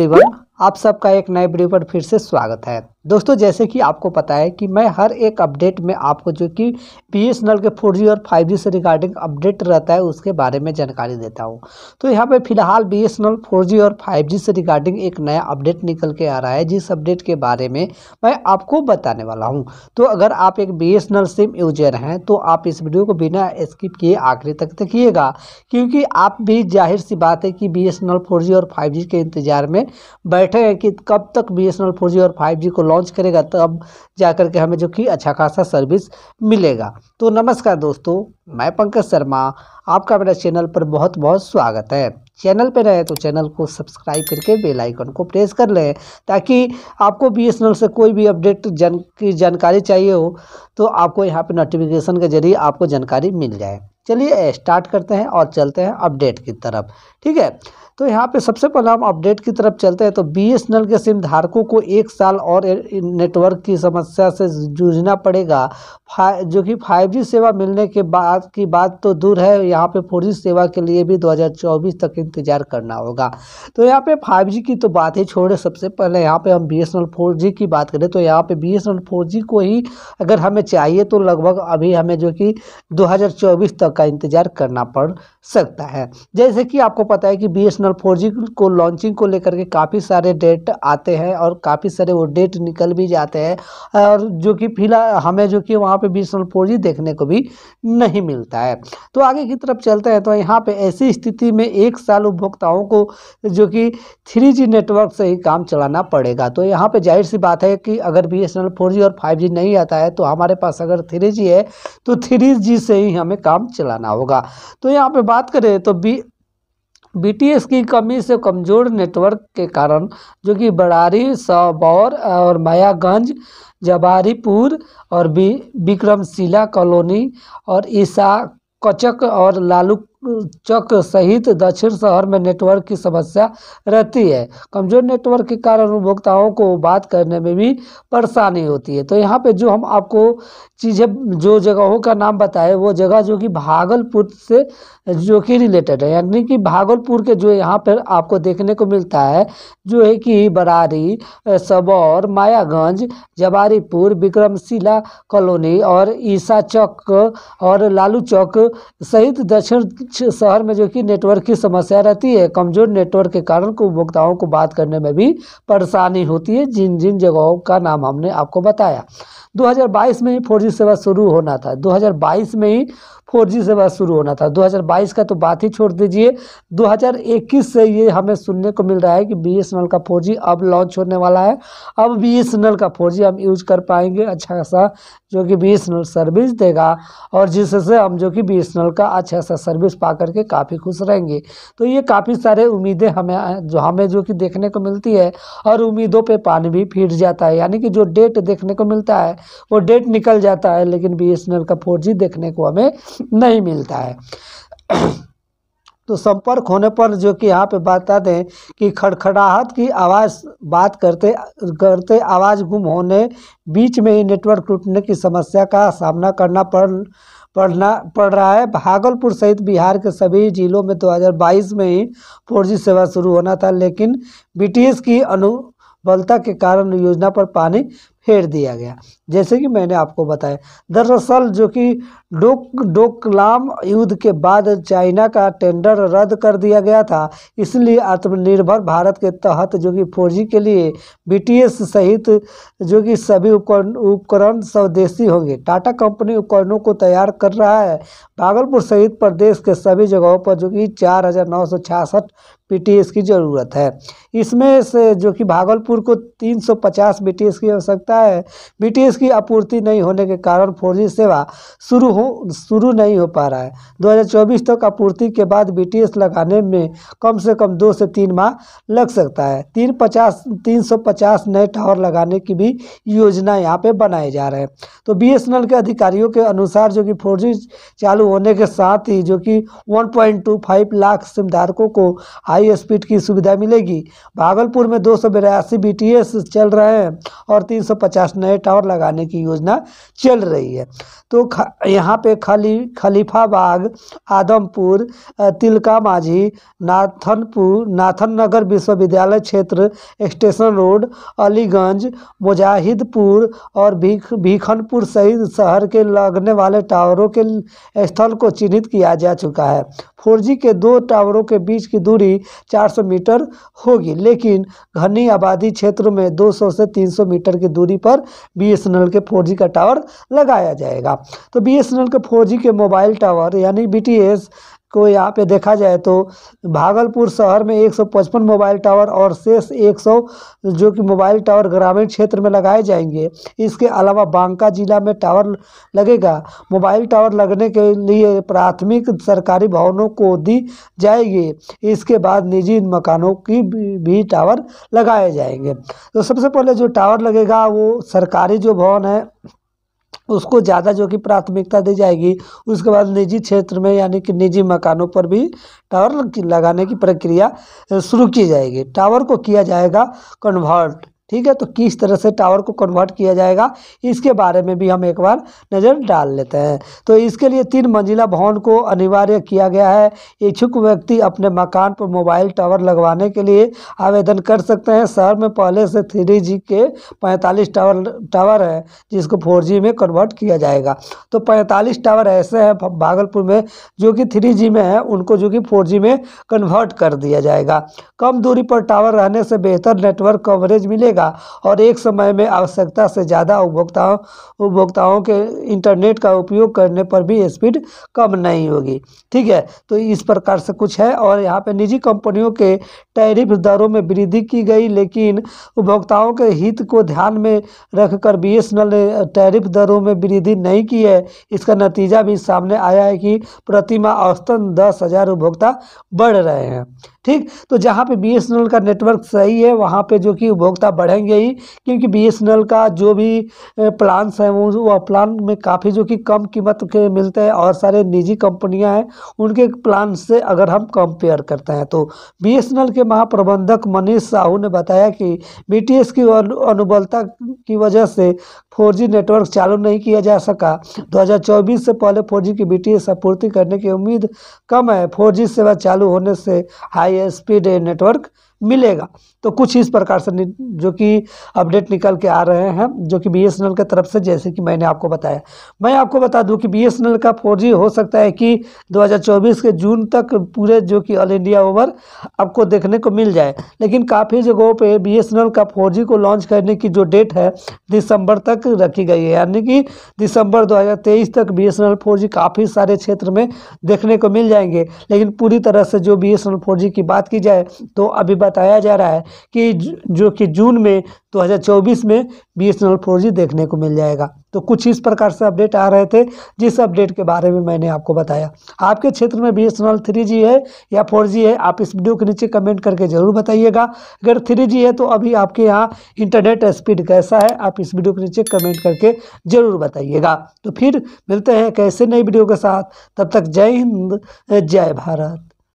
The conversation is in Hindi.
एवरीवन आप सबका एक नए वीडियो पर फिर से स्वागत है दोस्तों जैसे कि आपको पता है कि मैं हर एक अपडेट में आपको जो कि बी एस के फोर और फाइव से रिगार्डिंग अपडेट रहता है उसके बारे में जानकारी देता हूँ तो यहाँ पे फिलहाल बी एस फोर और फाइव से रिगार्डिंग एक नया अपडेट निकल के आ रहा है जिस अपडेट के बारे में मैं आपको बताने वाला हूँ तो अगर आप एक बी एस सिम यूजर हैं तो आप इस वीडियो को बिना स्किप किए आखिरी तक देखिएगा क्योंकि आप भी जाहिर सी बात है कि बी एस और फाइव के इंतज़ार में बैठे हैं कि कब तक बी एस और फाइव को लॉन्च करेगा तब जा के हमें जो कि अच्छा खासा सर्विस मिलेगा तो नमस्कार दोस्तों मैं पंकज शर्मा आपका मेरा चैनल पर बहुत बहुत स्वागत है चैनल पर रहे तो चैनल को सब्सक्राइब करके बेल आइकन को प्रेस कर लें ताकि आपको बी से कोई भी अपडेट जन की जानकारी चाहिए हो तो आपको यहाँ पर नोटिफिकेशन के जरिए आपको जानकारी मिल जाए चलिए स्टार्ट करते हैं और चलते हैं अपडेट की तरफ ठीक है तो यहाँ पे सबसे पहले हम अपडेट की तरफ चलते हैं तो बी के सिम धारकों को एक साल और नेटवर्क की समस्या से जूझना पड़ेगा जो कि 5G सेवा मिलने के बाद की बात तो दूर है यहाँ पे 4G सेवा के लिए भी 2024 तक इंतज़ार करना होगा तो यहाँ पे 5G की तो बात ही छोड़े सबसे पहले यहाँ पे हम बी एस की बात करें तो यहाँ पर बी एस को ही अगर हमें चाहिए तो लगभग अभी हमें जो कि दो तक का इंतजार करना पड़ सकता है जैसे कि आपको पता है कि बी एस को लॉन्चिंग को लेकर के काफ़ी सारे डेट आते हैं और काफ़ी सारे वो डेट निकल भी जाते हैं और जो कि फिलहाल हमें जो कि वहाँ पे बी एस देखने को भी नहीं मिलता है तो आगे की तरफ चलते हैं तो यहाँ पर ऐसी स्थिति में एक साल उपभोक्ताओं को जो कि थ्री नेटवर्क से ही काम चलाना पड़ेगा तो यहाँ पर जाहिर सी बात है कि अगर बी एस और फाइव नहीं आता है तो हमारे पास अगर थ्री है तो थ्री से ही हमें काम चला चलाना होगा तो यहाँ पे बात करें तो बी बीटीएस की कमी से कमज़ोर नेटवर्क के कारण जो कि बड़ारी सबौर और मायागंज जबारीपुर और बी विक्रमशिला कॉलोनी और ईसा कचक और लालू चक सहित दक्षिण शहर में नेटवर्क की समस्या रहती है कमजोर नेटवर्क के कारण उपभोक्ताओं को बात करने में भी परेशानी होती है तो यहाँ पे जो हम आपको चीज़ें जो जगहों का नाम बताए वो जगह जो कि भागलपुर से जो कि रिलेटेड है यानी कि भागलपुर के जो यहाँ पर आपको देखने को मिलता है जो है कि बरारी सबौर मायागंज जवारीपुर विक्रमशिला कॉलोनी और ईसा चौक और लालू चौक सहित दक्षिण शहर में जो कि नेटवर्क की समस्या रहती है कमज़ोर नेटवर्क के कारण उपभोक्ताओं को बात करने में भी परेशानी होती है जिन जिन जगहों का नाम हमने आपको बताया दो में फोर सेवा शुरू होना था 2022 में ही फोर से सेवा शुरू होना था 2022 का तो बात ही छोड़ दीजिए 2021 से ये हमें सुनने को मिल रहा है कि बी का फोर जी अब लॉन्च होने वाला है अब बी का फोर जी हम यूज कर पाएंगे अच्छा खासा जो कि बी सर्विस देगा और जिससे हम जो कि बी का अच्छा सा सर्विस पा करके काफ़ी खुश रहेंगे तो ये काफ़ी सारे उम्मीदें हमें जो हमें जो कि देखने को मिलती है और उम्मीदों पे पानी भी फिर जाता है यानी कि जो डेट देखने को मिलता है वो डेट निकल जाता है लेकिन बी का फोर देखने को हमें नहीं मिलता है तो संपर्क होने पर जो कि यहाँ पे बता दें कि खड़खड़ाहट की आवाज़ बात करते करते आवाज़ गुम होने बीच में ही नेटवर्क टूटने की समस्या का सामना करना पड़ पड़ना पड़ रहा है भागलपुर सहित बिहार के सभी जिलों में 2022 तो में ही फोर सेवा शुरू होना था लेकिन बीटीएस की अनु बलता के कारण योजना पर पानी फेर दिया गया जैसे कि मैंने आपको बताया दरअसल जो कि डोक डोकलाम युद्ध के बाद चाइना का टेंडर रद्द कर दिया गया था इसलिए आत्मनिर्भर भारत के तहत जो कि फौजी के लिए बीटीएस सहित जो कि सभी उपकरण उपकरण स्वदेशी होंगे टाटा कंपनी उपकरणों को तैयार कर रहा है भागलपुर सहित प्रदेश के सभी जगहों पर जो कि चार हज़ार नौ सौ छियासठ की ज़रूरत है इसमें से जो कि भागलपुर को 350 बीटीएस की आवश्यकता है बीटीएस की आपूर्ति नहीं होने के कारण फोर सेवा शुरू हो शुरू नहीं हो पा रहा है 2024 तक तो आपूर्ति के बाद बीटीएस लगाने में कम से कम दो से तीन माह लग सकता है तीन पचास तीन सौ पचास नए टावर लगाने की भी योजना यहाँ पे बनाए जा रहे हैं तो बी के अधिकारियों के अनुसार जो कि फोर चालू होने के साथ ही जो कि 1.25 लाख सिम धारकों को हाई स्पीड की सुविधा मिलेगी भागलपुर में दो सौ बिरासी बी चल रहे हैं और 350 नए टावर लगाने की योजना चल रही है तो यहाँ पे खली खलीफाबाग आदमपुर तिलका माझी नाथनपुर नाथन नगर विश्वविद्यालय क्षेत्र स्टेशन रोड अलीगंज मुजाहिदपुर और भीख भीखनपुर सहित शहर के लगने वाले टावरों के स्थल को चिन्हित किया जा चुका है फोर के दो टावरों के बीच की दूरी 400 मीटर होगी लेकिन घनी आबादी क्षेत्र में 200 से 300 मीटर की दूरी पर बीएसएनएल के 4G का टावर लगाया जाएगा तो बीएसएनएल के 4G के मोबाइल टावर यानी बीटीएस को यहाँ पे देखा जाए तो भागलपुर शहर में 155 मोबाइल टावर और शेष 100 जो कि मोबाइल टावर ग्रामीण क्षेत्र में लगाए जाएंगे इसके अलावा बांका जिला में टावर लगेगा मोबाइल टावर लगने के लिए प्राथमिक सरकारी भवनों को दी जाएगी इसके बाद निजी मकानों की भी टावर लगाए जाएंगे तो सबसे पहले जो टावर लगेगा वो सरकारी जो भवन है उसको ज़्यादा जो कि प्राथमिकता दी जाएगी उसके बाद निजी क्षेत्र में यानी कि निजी मकानों पर भी टावर लगाने की प्रक्रिया शुरू की जाएगी टावर को किया जाएगा कन्वर्ट ठीक है तो किस तरह से टावर को कन्वर्ट किया जाएगा इसके बारे में भी हम एक बार नज़र डाल लेते हैं तो इसके लिए तीन मंजिला भवन को अनिवार्य किया गया है इच्छुक व्यक्ति अपने मकान पर मोबाइल टावर लगवाने के लिए आवेदन कर सकते हैं शहर में पहले से थ्री जी के पैंतालीस टावर टावर है जिसको फोर जी में कन्वर्ट किया जाएगा तो पैंतालीस टावर ऐसे हैं भागलपुर में जो कि थ्री जी में है उनको जो कि फोर जी में कन्वर्ट कर दिया जाएगा कम दूरी पर टावर रहने से बेहतर नेटवर्क कवरेज मिलेगा बढ़ेगा और एक समय में आवश्यकता से ज़्यादा उपभोक्ताओं उपभोक्ताओं के इंटरनेट का उपयोग करने पर भी स्पीड कम नहीं होगी ठीक है तो इस प्रकार से कुछ है और यहाँ पे निजी कंपनियों के टैरिफ दरों में वृद्धि की गई लेकिन उपभोक्ताओं के हित को ध्यान में रखकर बी एस ने टैरिफ दरों में वृद्धि नहीं की है इसका नतीजा भी सामने आया है कि प्रतिमा औसतन दस हज़ार उपभोक्ता बढ़ रहे हैं ठीक तो जहाँ पे बी का नेटवर्क सही है वहाँ पे जो कि उपभोक्ता बढ़ेंगे ही क्योंकि बी का जो भी प्लान्स हैं वो वो प्लान में काफ़ी जो कि कम कीमत के मिलते हैं और सारे निजी कंपनियाँ हैं उनके प्लान से अगर हम कंपेयर करते हैं तो बी के महाप्रबंधक मनीष साहू ने बताया कि बी की अनुबलता की वजह से फोर नेटवर्क चालू नहीं किया जा सका चौबीस से पहले फोर की बी आपूर्ति करने की उम्मीद कम है फोर सेवा चालू होने से हाई आईएसपी डे नेटवर्क मिलेगा तो कुछ इस प्रकार से जो कि अपडेट निकल के आ रहे हैं जो कि बी एस एन एल की तरफ से जैसे कि मैंने आपको बताया मैं आपको बता दूं कि बी एस एन एल का फोर जी हो सकता है कि 2024 के जून तक पूरे जो कि ऑल इंडिया ओवर आपको देखने को मिल जाए लेकिन काफ़ी जगहों पे बी एस एन एल का फोर जी को लॉन्च करने की जो डेट है दिसंबर तक रखी गई है यानी कि दिसंबर दो तक B S N L four G काफ़ी सारे क्षेत्र में देखने को मिल जाएंगे लेकिन पूरी तरह से जो B S N L four G की बात की जाए तो अभी बताया जा रहा है कि जो कि जून में 2024 में बी एस देखने को मिल जाएगा तो कुछ इस प्रकार से अपडेट आ रहे थे जिस अपडेट के बारे में मैंने आपको बताया आपके क्षेत्र में बी एस एन है या फोर है आप इस वीडियो के नीचे कमेंट करके ज़रूर बताइएगा अगर थ्री है तो अभी आपके यहाँ इंटरनेट स्पीड कैसा है आप इस वीडियो के नीचे कमेंट करके ज़रूर बताइएगा तो फिर मिलते हैं कैसे नई वीडियो के साथ तब तक जय हिंद जय भारत